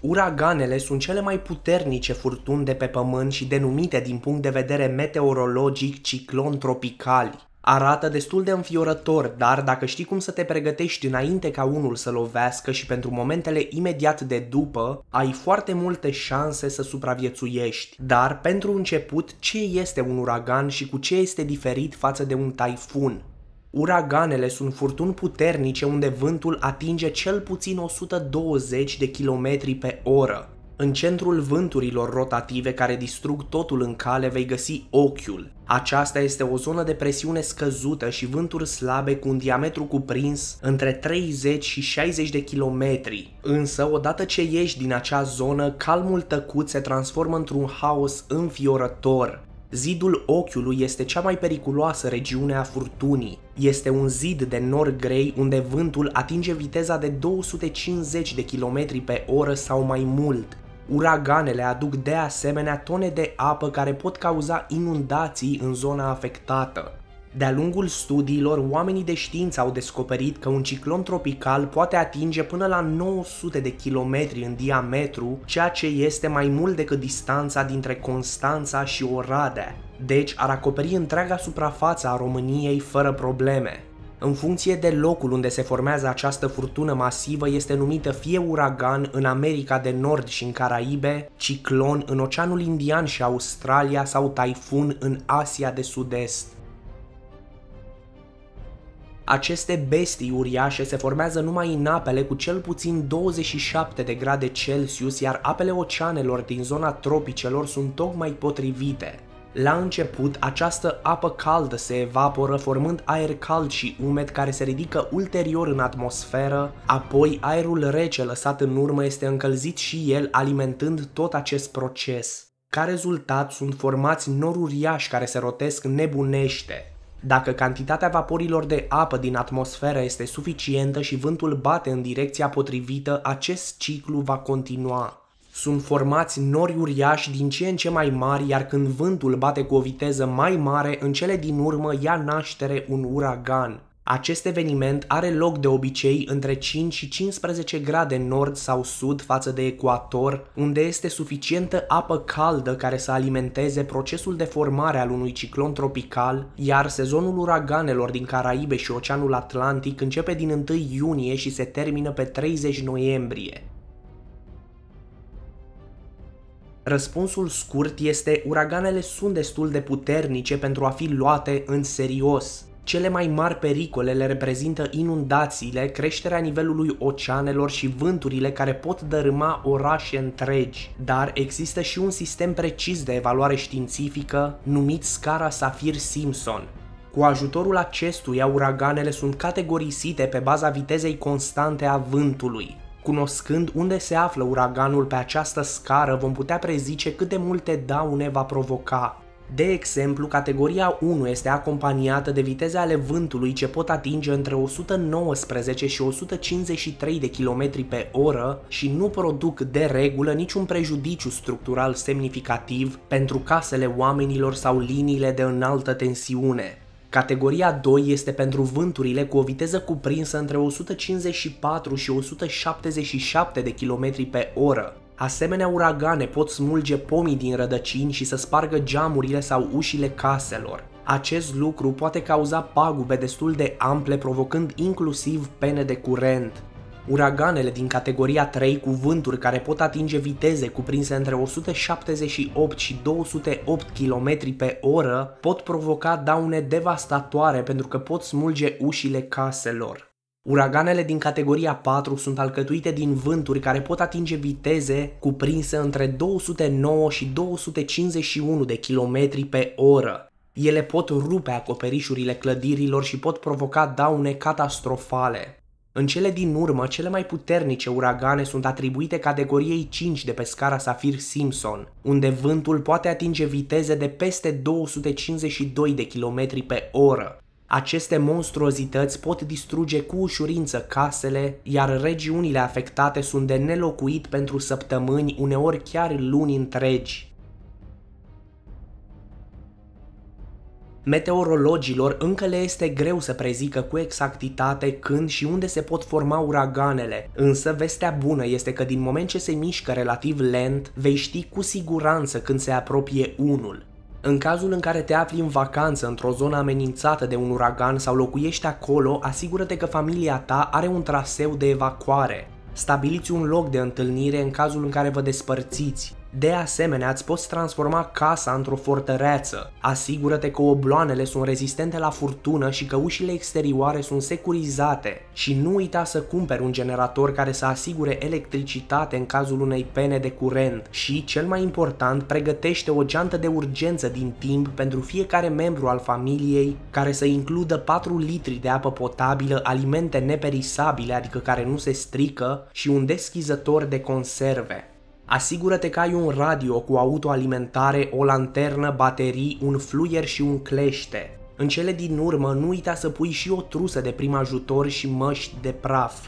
Uraganele sunt cele mai puternice furtuni de pe pământ și denumite din punct de vedere meteorologic ciclon tropicali. Arată destul de înfiorător, dar dacă știi cum să te pregătești înainte ca unul să lovească și pentru momentele imediat de după, ai foarte multe șanse să supraviețuiești. Dar, pentru început, ce este un uragan și cu ce este diferit față de un taifun? Uraganele sunt furtuni puternice unde vântul atinge cel puțin 120 de km pe oră. În centrul vânturilor rotative care distrug totul în cale vei găsi ochiul. Aceasta este o zonă de presiune scăzută și vânturi slabe cu un diametru cuprins între 30 și 60 de kilometri. Însă, odată ce ieși din acea zonă, calmul tăcut se transformă într-un haos înfiorător. Zidul ochiului este cea mai periculoasă regiune a furtunii. Este un zid de nor grei unde vântul atinge viteza de 250 de km pe oră sau mai mult. Uraganele aduc de asemenea tone de apă care pot cauza inundații în zona afectată. De-a lungul studiilor, oamenii de știință au descoperit că un ciclon tropical poate atinge până la 900 de kilometri în diametru, ceea ce este mai mult decât distanța dintre Constanța și Oradea. Deci ar acoperi întreaga suprafață a României fără probleme. În funcție de locul unde se formează această furtună masivă, este numită fie uragan în America de Nord și în Caraibe, ciclon în Oceanul Indian și Australia sau taifun în Asia de Sud-Est. Aceste bestii uriașe se formează numai în apele cu cel puțin 27 de grade Celsius, iar apele oceanelor din zona tropicelor sunt tocmai potrivite. La început, această apă caldă se evaporă formând aer cald și umed care se ridică ulterior în atmosferă, apoi aerul rece lăsat în urmă este încălzit și el alimentând tot acest proces. Ca rezultat sunt formați noruriași care se rotesc nebunește. Dacă cantitatea vaporilor de apă din atmosferă este suficientă și vântul bate în direcția potrivită, acest ciclu va continua. Sunt formați nori uriași din ce în ce mai mari, iar când vântul bate cu o viteză mai mare, în cele din urmă ia naștere un uragan. Acest eveniment are loc de obicei între 5 și 15 grade nord sau sud față de ecuator, unde este suficientă apă caldă care să alimenteze procesul de formare al unui ciclon tropical, iar sezonul uraganelor din Caraibe și Oceanul Atlantic începe din 1 iunie și se termină pe 30 noiembrie. Răspunsul scurt este uraganele sunt destul de puternice pentru a fi luate în serios, cele mai mari pericole le reprezintă inundațiile, creșterea nivelului oceanelor și vânturile care pot dărâma orașe întregi. Dar există și un sistem precis de evaluare științifică numit scara Saffir-Simpson, cu ajutorul acestuia, uraganele sunt categorisite pe baza vitezei constante a vântului. Cunoscând unde se află uraganul pe această scară, vom putea prezice cât de multe daune va provoca. De exemplu, categoria 1 este acompaniată de viteze ale vântului ce pot atinge între 119 și 153 de km pe oră și nu produc de regulă niciun prejudiciu structural semnificativ pentru casele oamenilor sau liniile de înaltă tensiune. Categoria 2 este pentru vânturile cu o viteză cuprinsă între 154 și 177 de km pe oră, Asemenea, uragane pot smulge pomii din rădăcini și să spargă geamurile sau ușile caselor. Acest lucru poate cauza pagube destul de ample, provocând inclusiv pene de curent. Uraganele din categoria 3 cu vânturi care pot atinge viteze cuprinse între 178 și 208 km pe oră pot provoca daune devastatoare pentru că pot smulge ușile caselor. Uraganele din categoria 4 sunt alcătuite din vânturi care pot atinge viteze cuprinse între 209 și 251 de km pe oră. Ele pot rupe acoperișurile clădirilor și pot provoca daune catastrofale. În cele din urmă, cele mai puternice uragane sunt atribuite categoriei 5 de pe scara Saffir-Simpson, unde vântul poate atinge viteze de peste 252 de km pe oră. Aceste monstruozități pot distruge cu ușurință casele, iar regiunile afectate sunt de nelocuit pentru săptămâni, uneori chiar luni întregi. Meteorologilor încă le este greu să prezică cu exactitate când și unde se pot forma uraganele, însă vestea bună este că din moment ce se mișcă relativ lent, vei ști cu siguranță când se apropie unul. În cazul în care te afli în vacanță într-o zonă amenințată de un uragan sau locuiești acolo, asigură-te că familia ta are un traseu de evacuare. Stabiliți un loc de întâlnire în cazul în care vă despărțiți. De asemenea, îți poți transforma casa într-o fortăreață. Asigură-te că obloanele sunt rezistente la furtună și că ușile exterioare sunt securizate. Și nu uita să cumperi un generator care să asigure electricitate în cazul unei pene de curent. Și, cel mai important, pregătește o geantă de urgență din timp pentru fiecare membru al familiei, care să includă 4 litri de apă potabilă, alimente neperisabile, adică care nu se strică, și un deschizător de conserve. Asigură-te că ai un radio cu autoalimentare, o lanternă, baterii, un fluier și un clește. În cele din urmă, nu uita să pui și o trusă de prim ajutor și măști de praf.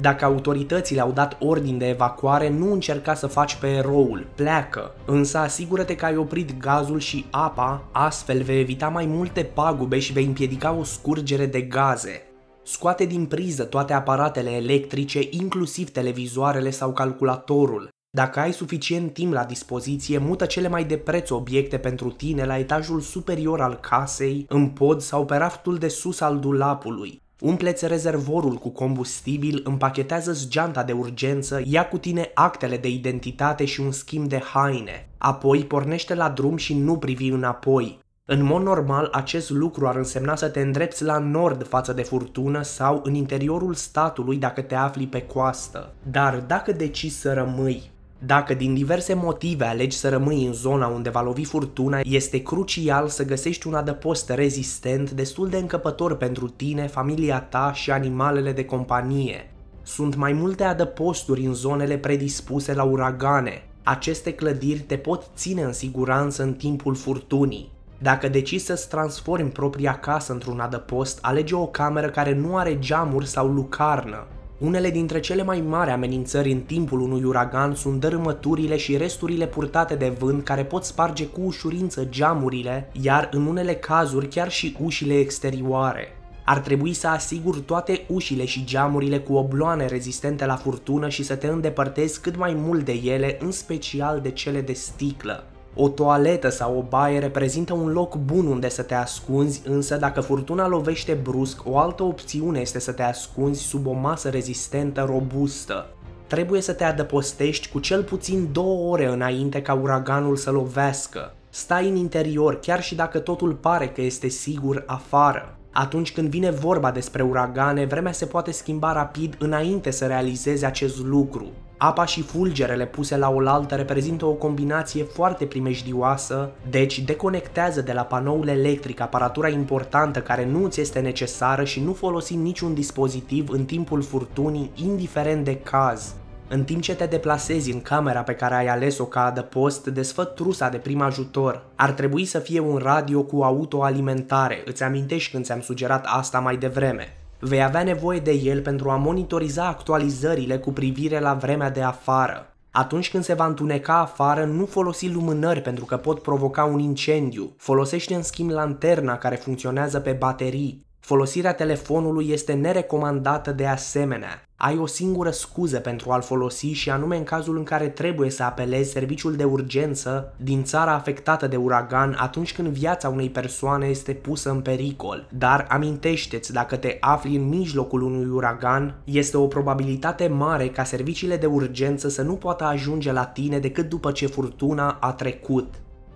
Dacă autoritățile au dat ordin de evacuare, nu încerca să faci pe eroul, pleacă, însă asigură-te că ai oprit gazul și apa, astfel vei evita mai multe pagube și vei împiedica o scurgere de gaze. Scoate din priză toate aparatele electrice, inclusiv televizoarele sau calculatorul. Dacă ai suficient timp la dispoziție, mută cele mai de preț obiecte pentru tine la etajul superior al casei, în pod sau pe raftul de sus al dulapului. Umpleți rezervorul cu combustibil, împachetează-ți geanta de urgență, ia cu tine actele de identitate și un schimb de haine. Apoi pornește la drum și nu privi înapoi. În mod normal, acest lucru ar însemna să te îndrepți la nord față de furtună sau în interiorul statului dacă te afli pe coastă. Dar dacă decizi să rămâi dacă din diverse motive alegi să rămâi în zona unde va lovi furtuna, este crucial să găsești un adăpost rezistent destul de încăpător pentru tine, familia ta și animalele de companie. Sunt mai multe adăposturi în zonele predispuse la uragane. Aceste clădiri te pot ține în siguranță în timpul furtunii. Dacă decizi să-ți transformi propria casă într-un adăpost, alege o cameră care nu are geamuri sau lucarnă. Unele dintre cele mai mari amenințări în timpul unui uragan sunt dărâmăturile și resturile purtate de vânt care pot sparge cu ușurință geamurile, iar în unele cazuri chiar și ușile exterioare. Ar trebui să asiguri toate ușile și geamurile cu obloane rezistente la furtună și să te îndepărtezi cât mai mult de ele, în special de cele de sticlă. O toaletă sau o baie reprezintă un loc bun unde să te ascunzi, însă dacă furtuna lovește brusc, o altă opțiune este să te ascunzi sub o masă rezistentă robustă. Trebuie să te adăpostești cu cel puțin două ore înainte ca uraganul să lovească. Stai în interior, chiar și dacă totul pare că este sigur afară. Atunci când vine vorba despre uragane, vremea se poate schimba rapid înainte să realizezi acest lucru. Apa și fulgerele puse la oaltă reprezintă o combinație foarte primejdioasă, deci deconectează de la panoul electric aparatura importantă care nu ți este necesară și nu folosi niciun dispozitiv în timpul furtunii, indiferent de caz. În timp ce te deplasezi în camera pe care ai ales-o ca adăpost, desfă trusa de prim ajutor. Ar trebui să fie un radio cu autoalimentare, îți amintești când ți-am sugerat asta mai devreme. Vei avea nevoie de el pentru a monitoriza actualizările cu privire la vremea de afară. Atunci când se va întuneca afară, nu folosi lumânări pentru că pot provoca un incendiu. Folosește în schimb lanterna care funcționează pe baterii. Folosirea telefonului este nerecomandată de asemenea. Ai o singură scuză pentru a-l folosi și anume în cazul în care trebuie să apelezi serviciul de urgență din țara afectată de uragan atunci când viața unei persoane este pusă în pericol. Dar amintește-ți, dacă te afli în mijlocul unui uragan, este o probabilitate mare ca serviciile de urgență să nu poată ajunge la tine decât după ce furtuna a trecut.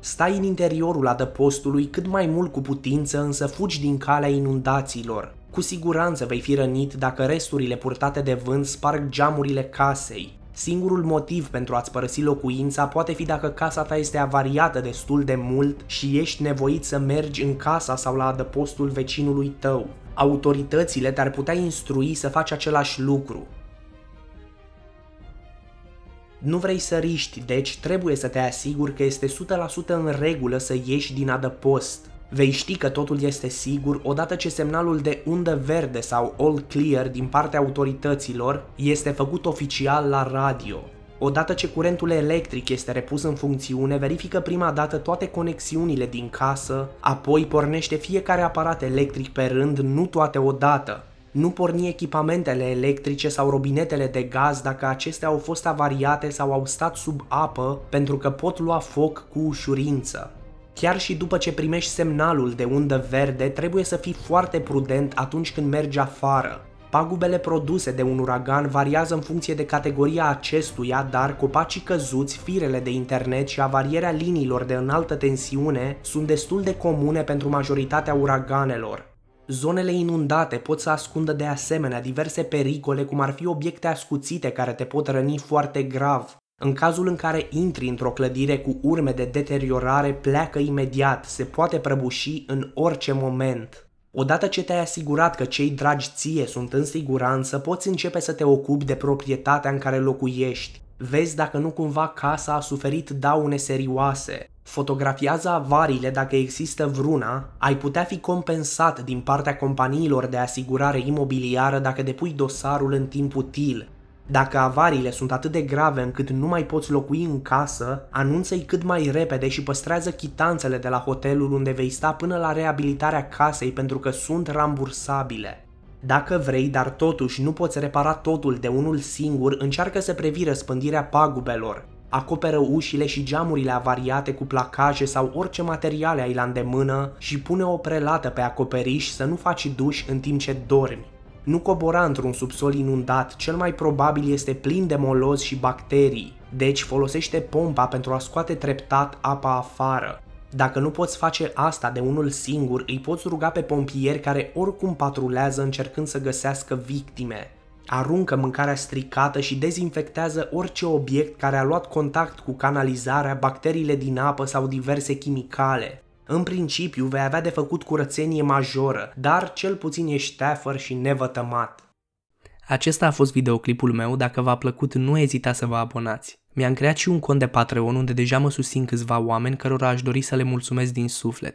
Stai în interiorul adăpostului cât mai mult cu putință, însă fugi din calea inundațiilor. Cu siguranță vei fi rănit dacă resturile purtate de vânt sparg geamurile casei. Singurul motiv pentru a-ți părăsi locuința poate fi dacă casa ta este avariată destul de mult și ești nevoit să mergi în casa sau la adăpostul vecinului tău. Autoritățile te-ar putea instrui să faci același lucru, nu vrei să riști, deci trebuie să te asiguri că este 100% în regulă să ieși din adăpost. Vei ști că totul este sigur odată ce semnalul de undă verde sau all clear din partea autorităților este făcut oficial la radio. Odată ce curentul electric este repus în funcțiune, verifică prima dată toate conexiunile din casă, apoi pornește fiecare aparat electric pe rând, nu toate odată nu porni echipamentele electrice sau robinetele de gaz dacă acestea au fost avariate sau au stat sub apă pentru că pot lua foc cu ușurință. Chiar și după ce primești semnalul de undă verde, trebuie să fii foarte prudent atunci când mergi afară. Pagubele produse de un uragan variază în funcție de categoria acestuia, dar copacii căzuți, firele de internet și avarierea liniilor de înaltă tensiune sunt destul de comune pentru majoritatea uraganelor. Zonele inundate pot să ascundă de asemenea diverse pericole, cum ar fi obiecte ascuțite care te pot răni foarte grav. În cazul în care intri într-o clădire cu urme de deteriorare, pleacă imediat, se poate prăbuși în orice moment. Odată ce te-ai asigurat că cei dragi ție sunt în siguranță, poți începe să te ocupi de proprietatea în care locuiești. Vezi dacă nu cumva casa a suferit daune serioase fotografiază avariile dacă există vruna, ai putea fi compensat din partea companiilor de asigurare imobiliară dacă depui dosarul în timp util. Dacă avariile sunt atât de grave încât nu mai poți locui în casă, anunță-i cât mai repede și păstrează chitanțele de la hotelul unde vei sta până la reabilitarea casei pentru că sunt rambursabile. Dacă vrei, dar totuși nu poți repara totul de unul singur, încearcă să previi răspândirea pagubelor. Acoperă ușile și geamurile avariate cu placaje sau orice materiale ai la îndemână și pune o prelată pe acoperiș să nu faci duș în timp ce dormi. Nu cobora într-un subsol inundat, cel mai probabil este plin de moloz și bacterii, deci folosește pompa pentru a scoate treptat apa afară. Dacă nu poți face asta de unul singur, îi poți ruga pe pompieri care oricum patrulează încercând să găsească victime. Aruncă mâncarea stricată și dezinfectează orice obiect care a luat contact cu canalizarea, bacteriile din apă sau diverse chimicale. În principiu vei avea de făcut curățenie majoră, dar cel puțin ești teafăr și nevătămat. Acesta a fost videoclipul meu, dacă v-a plăcut nu ezita să vă abonați. Mi-am creat și un cont de Patreon unde deja mă susțin câțiva oameni cărora aș dori să le mulțumesc din suflet.